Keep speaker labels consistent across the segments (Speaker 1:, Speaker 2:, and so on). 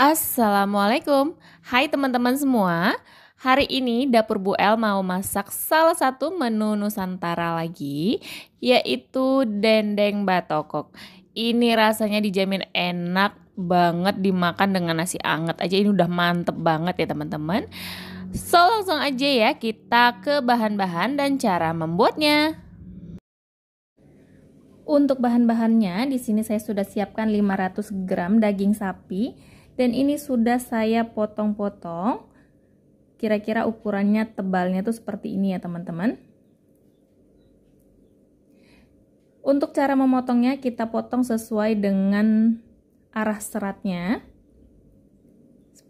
Speaker 1: Assalamualaikum. Hai teman-teman semua. Hari ini Dapur Bu El mau masak salah satu menu Nusantara lagi, yaitu dendeng batokok. Ini rasanya dijamin enak banget dimakan dengan nasi anget aja. Ini udah mantep banget ya teman-teman. So langsung aja ya kita ke bahan-bahan dan cara membuatnya. Untuk bahan-bahannya, di sini saya sudah siapkan 500 gram daging sapi dan ini sudah saya potong-potong. Kira-kira ukurannya tebalnya tuh seperti ini ya teman-teman. Untuk cara memotongnya kita potong sesuai dengan arah seratnya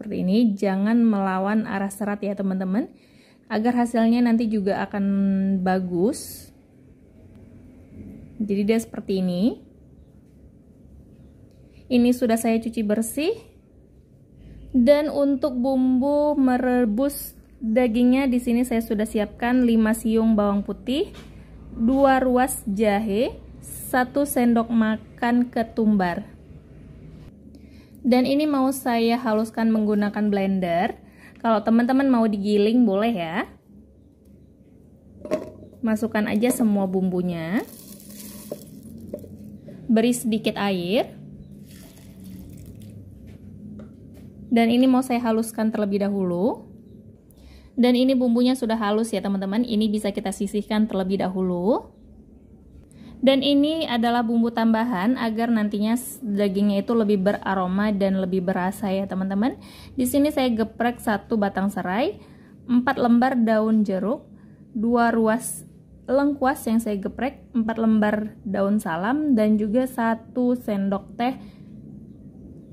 Speaker 1: seperti ini jangan melawan arah serat ya teman-teman agar hasilnya nanti juga akan bagus jadi dia seperti ini ini sudah saya cuci bersih dan untuk bumbu merebus dagingnya di sini saya sudah siapkan 5 siung bawang putih 2 ruas jahe 1 sendok makan ketumbar dan ini mau saya haluskan menggunakan blender kalau teman-teman mau digiling boleh ya masukkan aja semua bumbunya beri sedikit air dan ini mau saya haluskan terlebih dahulu dan ini bumbunya sudah halus ya teman-teman ini bisa kita sisihkan terlebih dahulu dan ini adalah bumbu tambahan agar nantinya dagingnya itu lebih beraroma dan lebih berasa ya teman-teman. Di sini saya geprek satu batang serai, 4 lembar daun jeruk, 2 ruas lengkuas yang saya geprek, 4 lembar daun salam dan juga 1 sendok teh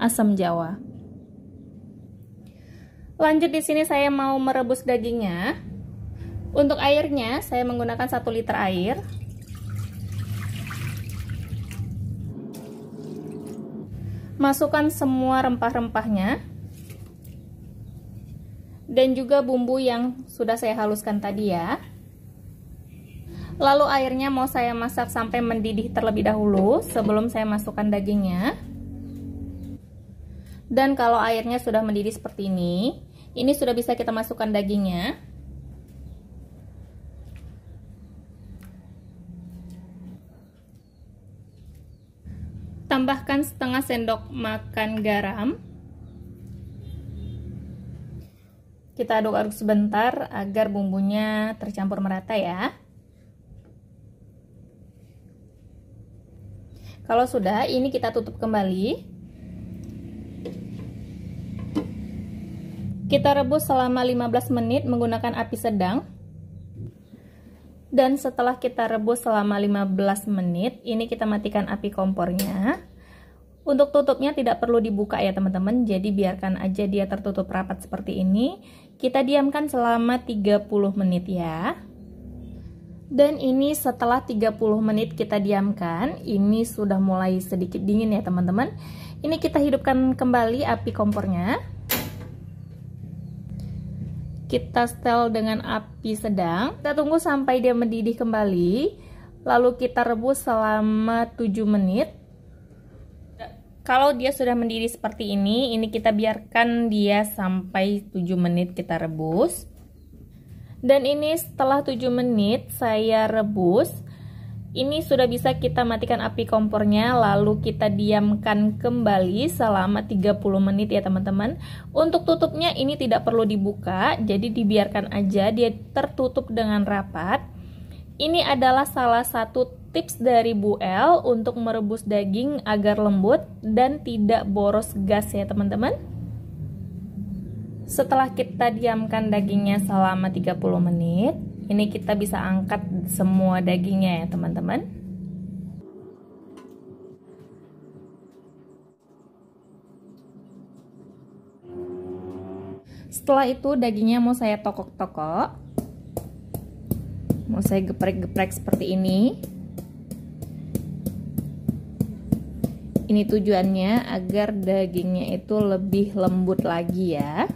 Speaker 1: asam jawa. Lanjut di sini saya mau merebus dagingnya. Untuk airnya saya menggunakan 1 liter air. masukkan semua rempah-rempahnya dan juga bumbu yang sudah saya haluskan tadi ya lalu airnya mau saya masak sampai mendidih terlebih dahulu sebelum saya masukkan dagingnya dan kalau airnya sudah mendidih seperti ini ini sudah bisa kita masukkan dagingnya tambahkan setengah sendok makan garam kita aduk-aduk sebentar agar bumbunya tercampur merata ya kalau sudah ini kita tutup kembali kita rebus selama 15 menit menggunakan api sedang dan setelah kita rebus selama 15 menit ini kita matikan api kompornya untuk tutupnya tidak perlu dibuka ya teman-teman, jadi biarkan aja dia tertutup rapat seperti ini. Kita diamkan selama 30 menit ya. Dan ini setelah 30 menit kita diamkan, ini sudah mulai sedikit dingin ya teman-teman. Ini kita hidupkan kembali api kompornya. Kita setel dengan api sedang. Kita tunggu sampai dia mendidih kembali. Lalu kita rebus selama 7 menit kalau dia sudah mendidih seperti ini, ini kita biarkan dia sampai 7 menit kita rebus. Dan ini setelah 7 menit saya rebus, ini sudah bisa kita matikan api kompornya lalu kita diamkan kembali selama 30 menit ya teman-teman untuk tutupnya ini tidak perlu dibuka jadi dibiarkan aja dia tertutup dengan rapat ini adalah salah satu tips dari Bu El untuk merebus daging agar lembut dan tidak boros gas ya teman-teman. Setelah kita diamkan dagingnya selama 30 menit, ini kita bisa angkat semua dagingnya ya teman-teman. Setelah itu dagingnya mau saya tokok-tokok. Mau saya geprek-geprek seperti ini. Ini tujuannya agar dagingnya itu lebih lembut lagi ya.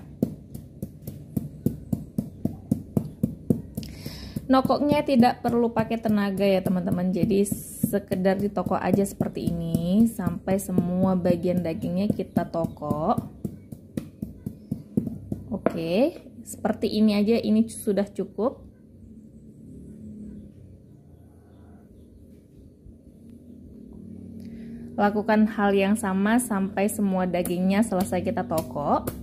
Speaker 1: Nokoknya tidak perlu pakai tenaga ya teman-teman. Jadi sekedar ditokok aja seperti ini sampai semua bagian dagingnya kita tokok. Oke, seperti ini aja ini sudah cukup. Lakukan hal yang sama sampai semua dagingnya selesai kita tokok.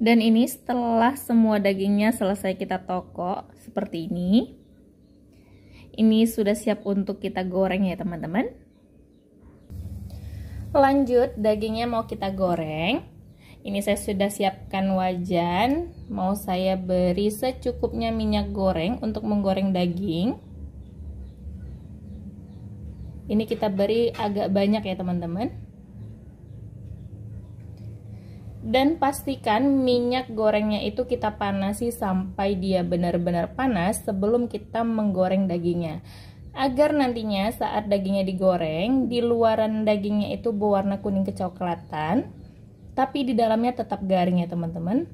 Speaker 1: Dan ini setelah semua dagingnya selesai kita toko seperti ini. Ini sudah siap untuk kita goreng ya teman-teman. Lanjut, dagingnya mau kita goreng. Ini saya sudah siapkan wajan, mau saya beri secukupnya minyak goreng untuk menggoreng daging. Ini kita beri agak banyak ya teman-teman dan pastikan minyak gorengnya itu kita panasi sampai dia benar-benar panas sebelum kita menggoreng dagingnya agar nantinya saat dagingnya digoreng di luaran dagingnya itu berwarna kuning kecoklatan tapi di dalamnya tetap garing ya teman-teman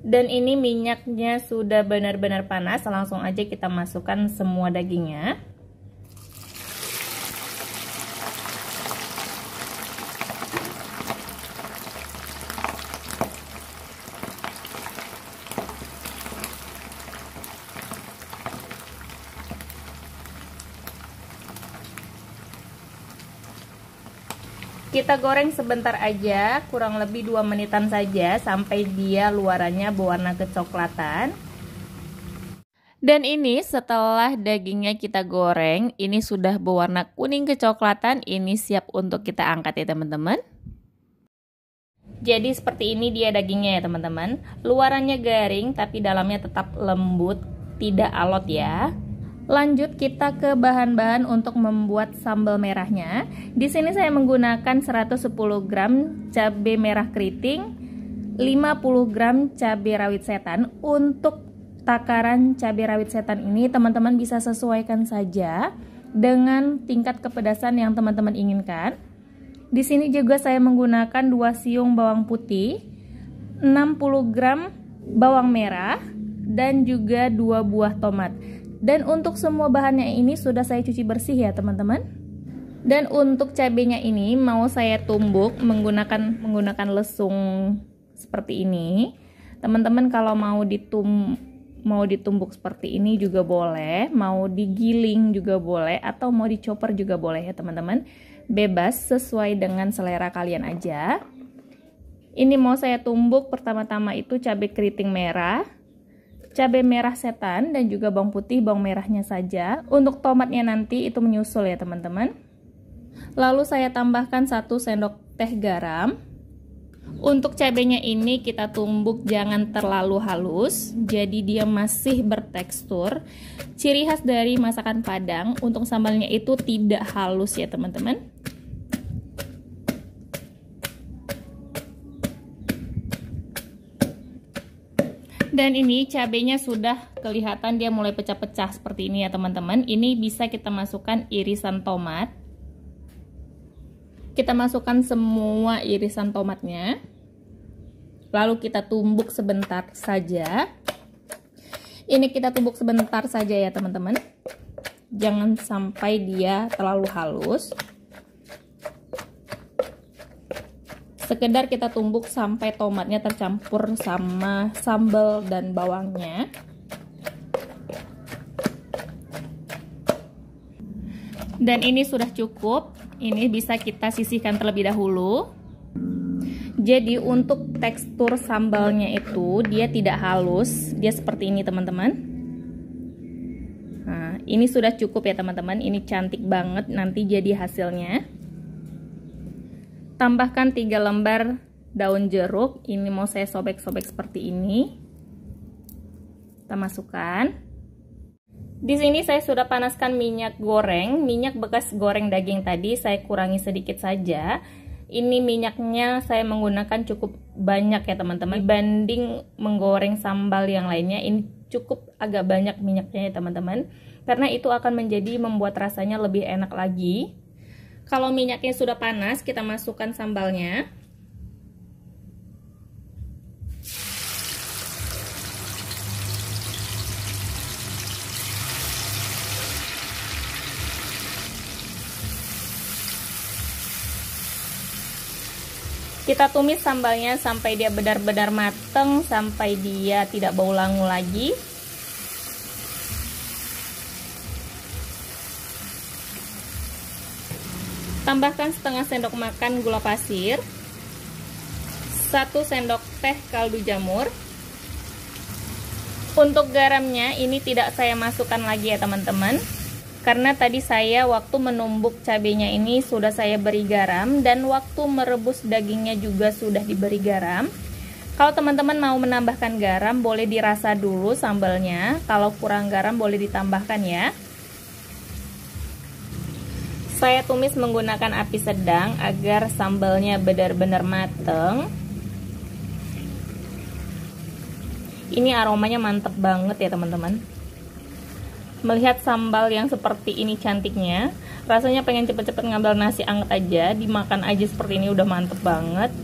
Speaker 1: dan ini minyaknya sudah benar-benar panas langsung aja kita masukkan semua dagingnya kita goreng sebentar aja, kurang lebih 2 menitan saja sampai dia luarannya berwarna kecoklatan. Dan ini setelah dagingnya kita goreng, ini sudah berwarna kuning kecoklatan, ini siap untuk kita angkat ya teman-teman. Jadi seperti ini dia dagingnya ya teman-teman. Luarannya garing tapi dalamnya tetap lembut, tidak alot ya. Lanjut kita ke bahan-bahan untuk membuat sambal merahnya. Di sini saya menggunakan 110 gram cabai merah keriting, 50 gram cabai rawit setan. Untuk takaran cabai rawit setan ini teman-teman bisa sesuaikan saja dengan tingkat kepedasan yang teman-teman inginkan. Di sini juga saya menggunakan 2 siung bawang putih, 60 gram bawang merah, dan juga 2 buah tomat. Dan untuk semua bahannya ini sudah saya cuci bersih ya teman-teman. Dan untuk cabenya ini mau saya tumbuk menggunakan menggunakan lesung seperti ini. Teman-teman kalau mau ditum mau ditumbuk seperti ini juga boleh, mau digiling juga boleh atau mau dicoper juga boleh ya teman-teman. Bebas sesuai dengan selera kalian aja. Ini mau saya tumbuk pertama-tama itu cabai keriting merah cabai merah setan dan juga bawang putih bawang merahnya saja. Untuk tomatnya nanti itu menyusul ya teman-teman. Lalu saya tambahkan 1 sendok teh garam. Untuk cabenya ini kita tumbuk jangan terlalu halus, jadi dia masih bertekstur. Ciri khas dari masakan Padang untuk sambalnya itu tidak halus ya teman-teman. Dan ini cabenya sudah kelihatan dia mulai pecah-pecah seperti ini ya teman-teman. Ini bisa kita masukkan irisan tomat. Kita masukkan semua irisan tomatnya. Lalu kita tumbuk sebentar saja. Ini kita tumbuk sebentar saja ya teman-teman. Jangan sampai dia terlalu halus. sekedar kita tumbuk sampai tomatnya tercampur sama sambal dan bawangnya dan ini sudah cukup ini bisa kita sisihkan terlebih dahulu jadi untuk tekstur sambalnya itu dia tidak halus dia seperti ini teman-teman nah ini sudah cukup ya teman-teman ini cantik banget nanti jadi hasilnya tambahkan 3 lembar daun jeruk ini mau saya sobek-sobek seperti ini kita masukkan di sini saya sudah panaskan minyak goreng minyak bekas goreng daging tadi saya kurangi sedikit saja ini minyaknya saya menggunakan cukup banyak ya teman-teman dibanding menggoreng sambal yang lainnya ini cukup agak banyak minyaknya ya teman-teman karena itu akan menjadi membuat rasanya lebih enak lagi kalau minyaknya sudah panas, kita masukkan sambalnya. Kita tumis sambalnya sampai dia benar-benar mateng, sampai dia tidak bau langu lagi. Tambahkan setengah sendok makan gula pasir, satu sendok teh kaldu jamur. Untuk garamnya ini tidak saya masukkan lagi ya teman-teman. Karena tadi saya waktu menumbuk cabenya ini sudah saya beri garam dan waktu merebus dagingnya juga sudah diberi garam. Kalau teman-teman mau menambahkan garam boleh dirasa dulu sambalnya. Kalau kurang garam boleh ditambahkan ya. Saya tumis menggunakan api sedang agar sambalnya benar-benar mateng. Ini aromanya mantep banget ya teman-teman. Melihat sambal yang seperti ini cantiknya, rasanya pengen cepet-cepet ngambil nasi anget aja, dimakan aja seperti ini udah mantep banget.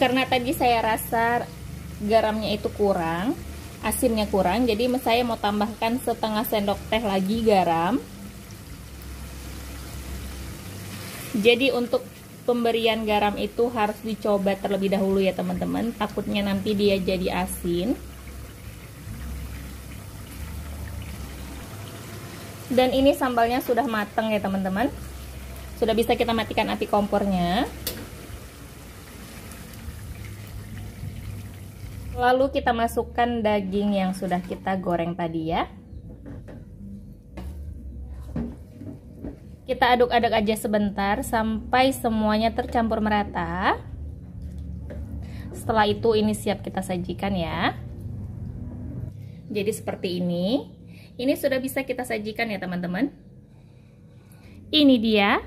Speaker 1: Karena tadi saya rasa garamnya itu kurang, asinnya kurang jadi saya mau tambahkan setengah sendok teh lagi garam jadi untuk pemberian garam itu harus dicoba terlebih dahulu ya teman-teman takutnya nanti dia jadi asin dan ini sambalnya sudah matang ya teman-teman sudah bisa kita matikan api kompornya Lalu kita masukkan daging yang sudah kita goreng tadi ya. Kita aduk-aduk aja sebentar sampai semuanya tercampur merata. Setelah itu ini siap kita sajikan ya. Jadi seperti ini. Ini sudah bisa kita sajikan ya teman-teman. Ini dia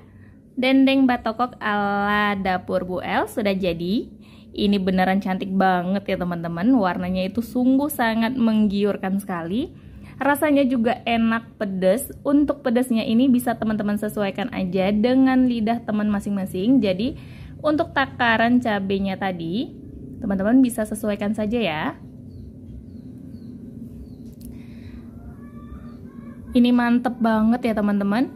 Speaker 1: dendeng batokok ala dapur Bu El sudah jadi. Ini beneran cantik banget ya teman-teman. Warnanya itu sungguh sangat menggiurkan sekali. Rasanya juga enak pedas. Untuk pedasnya ini bisa teman-teman sesuaikan aja dengan lidah teman masing-masing. Jadi untuk takaran cabenya tadi, teman-teman bisa sesuaikan saja ya. Ini mantep banget ya teman-teman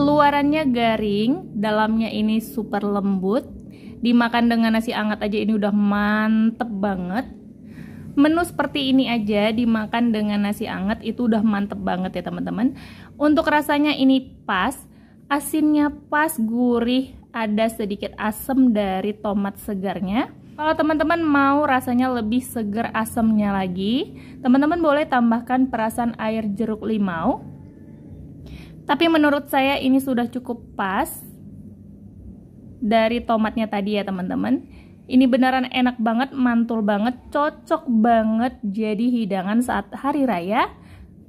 Speaker 1: Luarannya garing Dalamnya ini super lembut dimakan dengan nasi hangat aja ini udah mantep banget menu seperti ini aja dimakan dengan nasi hangat itu udah mantep banget ya teman-teman untuk rasanya ini pas asinnya pas gurih ada sedikit asam dari tomat segarnya kalau teman-teman mau rasanya lebih segar, asamnya lagi teman-teman boleh tambahkan perasan air jeruk limau tapi menurut saya ini sudah cukup pas dari tomatnya tadi ya teman-teman. Ini beneran enak banget, mantul banget, cocok banget jadi hidangan saat hari raya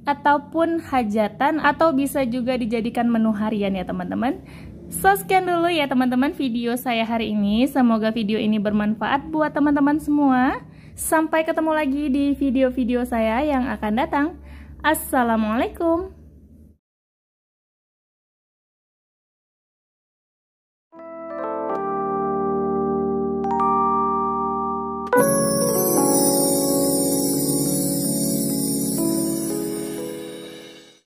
Speaker 1: ataupun hajatan atau bisa juga dijadikan menu harian ya teman-teman. So sekian dulu ya teman-teman video saya hari ini. Semoga video ini bermanfaat buat teman-teman semua. Sampai ketemu lagi di video-video saya yang akan datang. Assalamualaikum.